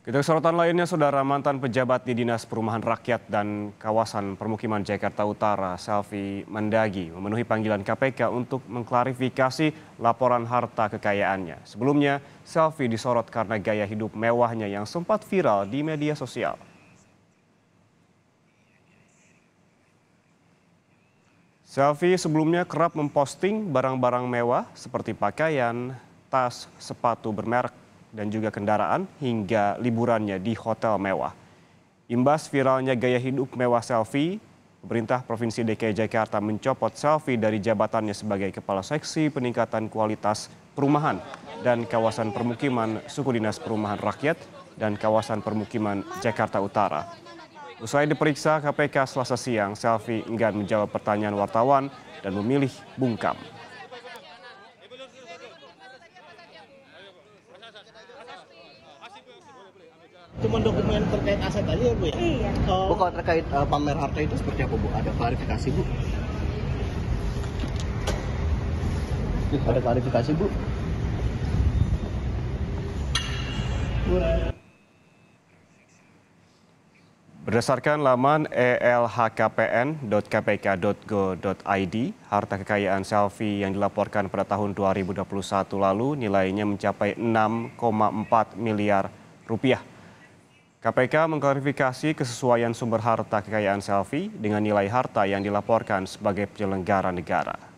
Kita sorotan lainnya, saudara mantan pejabat di Dinas Perumahan Rakyat dan Kawasan Permukiman Jakarta Utara, Selvi Mendagi, memenuhi panggilan KPK untuk mengklarifikasi laporan harta kekayaannya. Sebelumnya, Selvi disorot karena gaya hidup mewahnya yang sempat viral di media sosial. Selvi sebelumnya kerap memposting barang-barang mewah seperti pakaian, tas, sepatu bermerek dan juga kendaraan hingga liburannya di hotel mewah. Imbas viralnya gaya hidup mewah selfie, pemerintah Provinsi DKI Jakarta mencopot selfie dari jabatannya sebagai Kepala Seksi Peningkatan Kualitas Perumahan dan Kawasan Permukiman Suku Dinas Perumahan Rakyat dan Kawasan Permukiman Jakarta Utara. Usai diperiksa KPK selasa siang, Selfie enggan menjawab pertanyaan wartawan dan memilih bungkam. Cuma dokumen terkait aset aja ya Bu ya? Iya. Uh, bu kalau terkait uh, pamer harta itu seperti apa Bu? Ada klarifikasi Bu? Ada klarifikasi Bu? Berdasarkan laman elhkpn.kpk.go.id, harta kekayaan Selvi yang dilaporkan pada tahun 2021 lalu nilainya mencapai 6,4 miliar rupiah. KPK mengklarifikasi kesesuaian sumber harta kekayaan Selvi dengan nilai harta yang dilaporkan sebagai penyelenggara negara.